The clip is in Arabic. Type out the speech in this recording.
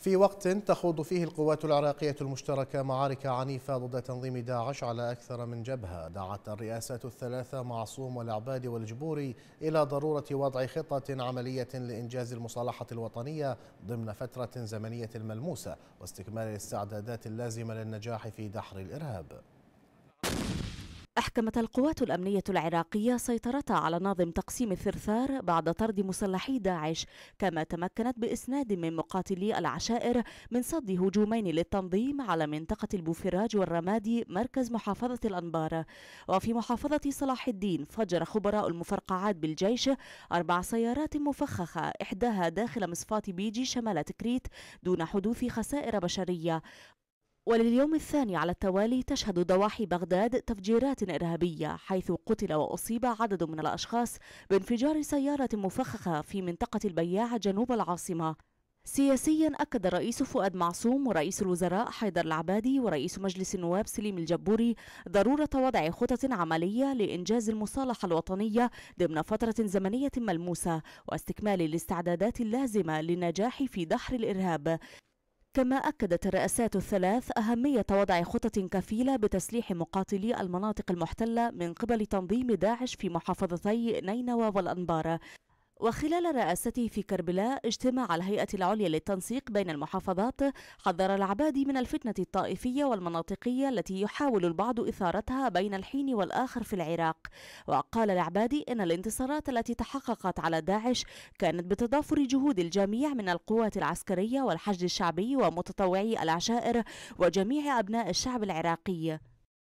في وقت تخوض فيه القوات العراقية المشتركة معارك عنيفة ضد تنظيم داعش على أكثر من جبهة دعت الرئاسات الثلاثة معصوم والعبادي والجبوري إلى ضرورة وضع خطة عملية لإنجاز المصالحة الوطنية ضمن فترة زمنية ملموسة واستكمال الاستعدادات اللازمة للنجاح في دحر الإرهاب أحكمت القوات الأمنية العراقية سيطرتها على ناظم تقسيم الثرثار بعد طرد مسلحي داعش كما تمكنت بإسناد من مقاتلي العشائر من صد هجومين للتنظيم على منطقة البوفراج والرمادي مركز محافظة الأنبار وفي محافظة صلاح الدين فجر خبراء المفرقعات بالجيش أربع سيارات مفخخة إحداها داخل مصفاة بيجي شمال تكريت دون حدوث خسائر بشرية ولليوم الثاني على التوالي تشهد ضواحي بغداد تفجيرات إرهابية حيث قتل وأصيب عدد من الأشخاص بانفجار سيارة مفخخة في منطقة البياع جنوب العاصمة سياسيا أكد الرئيس فؤاد معصوم ورئيس الوزراء حيدر العبادي ورئيس مجلس النواب سليم الجبوري ضرورة وضع خطط عملية لإنجاز المصالحة الوطنية ضمن فترة زمنية ملموسة واستكمال الاستعدادات اللازمة للنجاح في دحر الإرهاب كما أكدت الرئاسات الثلاث أهمية وضع خطط كفيلة بتسليح مقاتلي المناطق المحتلة من قبل تنظيم داعش في محافظتي نينوى والأنبارة وخلال رئاسته في كربلاء اجتماع الهيئة العليا للتنسيق بين المحافظات حذر العبادي من الفتنة الطائفية والمناطقية التي يحاول البعض إثارتها بين الحين والآخر في العراق وقال العبادي إن الانتصارات التي تحققت على داعش كانت بتضافر جهود الجميع من القوات العسكرية والحشد الشعبي ومتطوعي العشائر وجميع أبناء الشعب العراقي